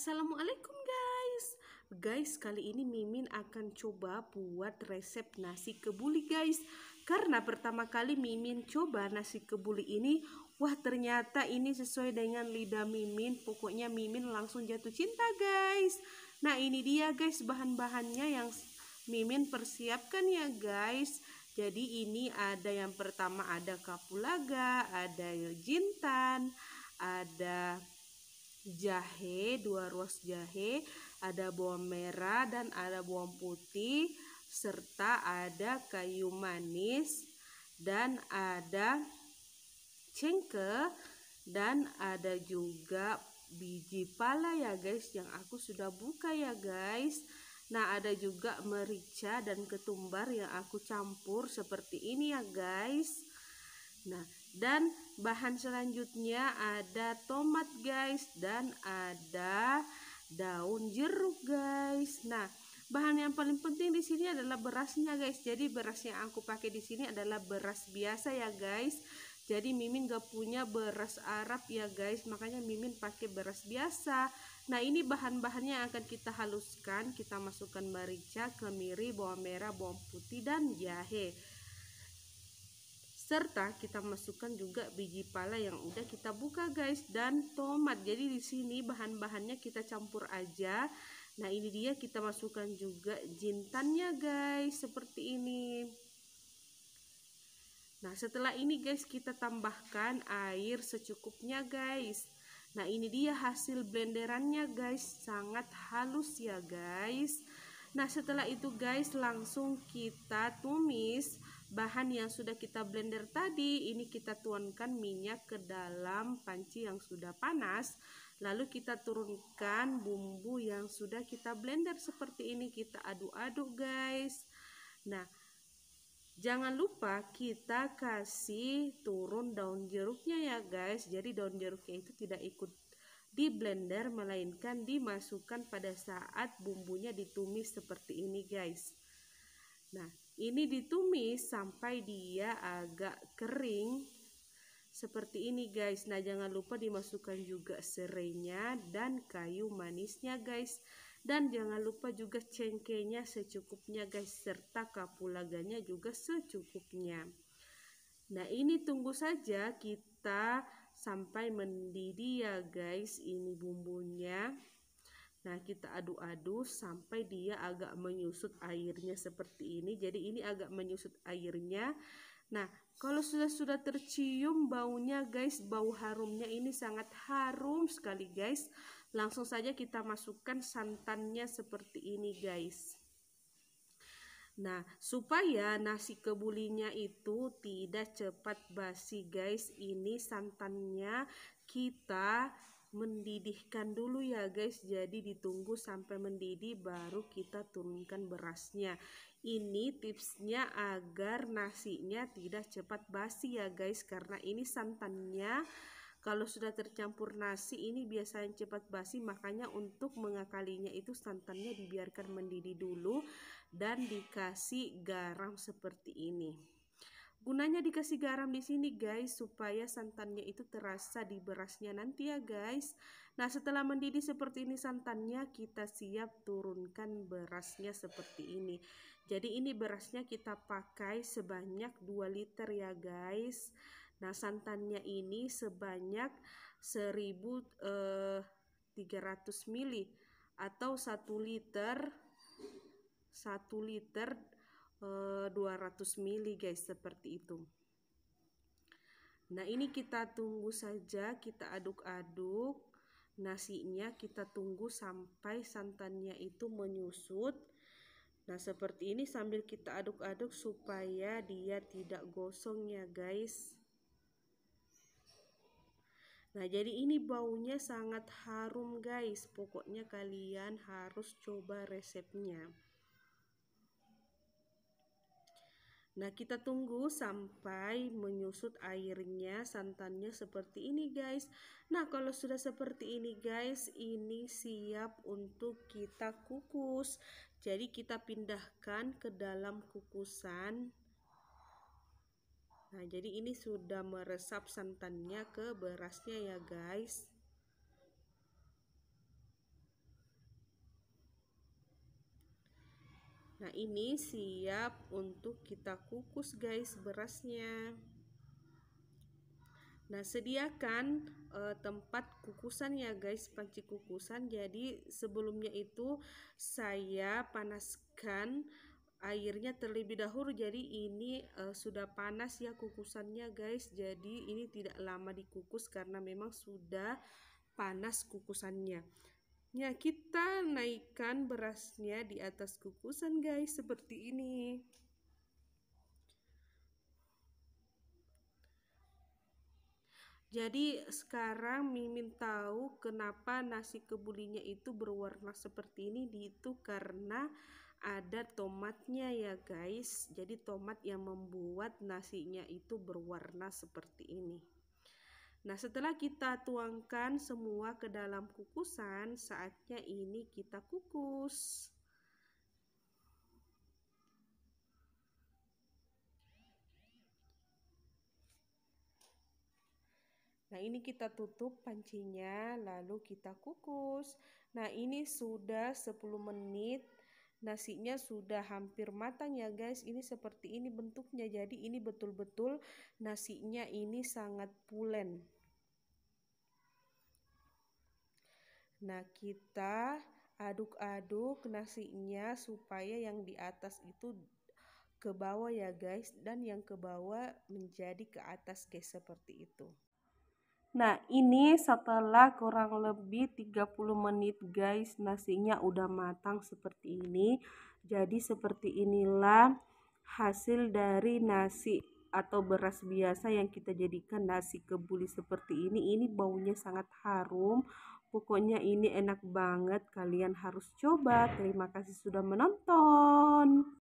Assalamualaikum guys Guys kali ini Mimin akan coba buat resep nasi kebuli guys Karena pertama kali Mimin coba nasi kebuli ini Wah ternyata ini sesuai dengan lidah Mimin Pokoknya Mimin langsung jatuh cinta guys Nah ini dia guys bahan-bahannya yang Mimin persiapkan ya guys Jadi ini ada yang pertama ada kapulaga Ada jintan Ada jahe dua ruas jahe ada bawang merah dan ada bawang putih serta ada kayu manis dan ada cengkeh dan ada juga biji pala ya guys yang aku sudah buka ya guys nah ada juga merica dan ketumbar yang aku campur seperti ini ya guys nah dan bahan selanjutnya ada tomat guys dan ada daun jeruk guys. Nah, bahan yang paling penting di sini adalah berasnya guys. Jadi beras yang aku pakai di sini adalah beras biasa ya guys. Jadi Mimin gak punya beras Arab ya guys Makanya Mimin pakai beras biasa Nah ini bahan-bahannya akan kita haluskan Kita masukkan merica, kemiri, bawang merah, bawang putih, dan jahe serta kita masukkan juga biji pala yang udah kita buka guys dan tomat jadi di sini bahan-bahannya kita campur aja nah ini dia kita masukkan juga jintannya guys seperti ini nah setelah ini guys kita tambahkan air secukupnya guys nah ini dia hasil blenderannya guys sangat halus ya guys nah setelah itu guys langsung kita tumis bahan yang sudah kita blender tadi ini kita tuangkan minyak ke dalam panci yang sudah panas lalu kita turunkan bumbu yang sudah kita blender seperti ini kita aduk-aduk guys nah jangan lupa kita kasih turun daun jeruknya ya guys jadi daun jeruknya itu tidak ikut di blender melainkan dimasukkan pada saat bumbunya ditumis seperti ini guys nah ini ditumis sampai dia agak kering seperti ini guys. Nah, jangan lupa dimasukkan juga serainya dan kayu manisnya guys. Dan jangan lupa juga cengkehnya secukupnya guys serta kapulaganya juga secukupnya. Nah, ini tunggu saja kita sampai mendidih ya guys ini bumbunya. Nah, kita aduk-aduk sampai dia agak menyusut airnya seperti ini. Jadi ini agak menyusut airnya. Nah, kalau sudah sudah tercium baunya guys, bau harumnya ini sangat harum sekali guys. Langsung saja kita masukkan santannya seperti ini guys. Nah, supaya nasi kebulinya itu tidak cepat basi guys, ini santannya kita mendidihkan dulu ya guys jadi ditunggu sampai mendidih baru kita turunkan berasnya ini tipsnya agar nasinya tidak cepat basi ya guys karena ini santannya kalau sudah tercampur nasi ini biasanya cepat basi makanya untuk mengakalinya itu santannya dibiarkan mendidih dulu dan dikasih garam seperti ini Gunanya dikasih garam di sini guys supaya santannya itu terasa di berasnya nanti ya guys. Nah setelah mendidih seperti ini santannya kita siap turunkan berasnya seperti ini. Jadi ini berasnya kita pakai sebanyak 2 liter ya guys. Nah santannya ini sebanyak 1300 eh, ml atau 1 liter 1 liter 200 eh, ml guys seperti itu nah ini kita tunggu saja kita aduk-aduk nasinya kita tunggu sampai santannya itu menyusut nah seperti ini sambil kita aduk-aduk supaya dia tidak gosong ya guys Nah, jadi ini baunya sangat harum, guys. Pokoknya, kalian harus coba resepnya. Nah, kita tunggu sampai menyusut airnya, santannya seperti ini, guys. Nah, kalau sudah seperti ini, guys, ini siap untuk kita kukus. Jadi, kita pindahkan ke dalam kukusan. Nah, jadi ini sudah meresap santannya ke berasnya ya, guys. Nah ini siap untuk kita kukus guys berasnya Nah sediakan e, tempat kukusan ya guys panci kukusan Jadi sebelumnya itu saya panaskan airnya terlebih dahulu Jadi ini e, sudah panas ya kukusannya guys Jadi ini tidak lama dikukus karena memang sudah panas kukusannya Ya, kita naikkan berasnya di atas kukusan guys, seperti ini. Jadi sekarang Mimin tahu kenapa nasi kebulinya itu berwarna seperti ini itu karena ada tomatnya ya guys. Jadi tomat yang membuat nasinya itu berwarna seperti ini. Nah, setelah kita tuangkan semua ke dalam kukusan, saatnya ini kita kukus. Nah, ini kita tutup pancinya, lalu kita kukus. Nah, ini sudah 10 menit nasinya sudah hampir matang ya guys ini seperti ini bentuknya jadi ini betul-betul nasinya ini sangat pulen nah kita aduk-aduk nasinya supaya yang di atas itu ke bawah ya guys dan yang ke bawah menjadi ke atas guys seperti itu Nah, ini setelah kurang lebih 30 menit guys, nasinya udah matang seperti ini. Jadi seperti inilah hasil dari nasi atau beras biasa yang kita jadikan nasi kebuli seperti ini. Ini baunya sangat harum. Pokoknya ini enak banget, kalian harus coba. Terima kasih sudah menonton.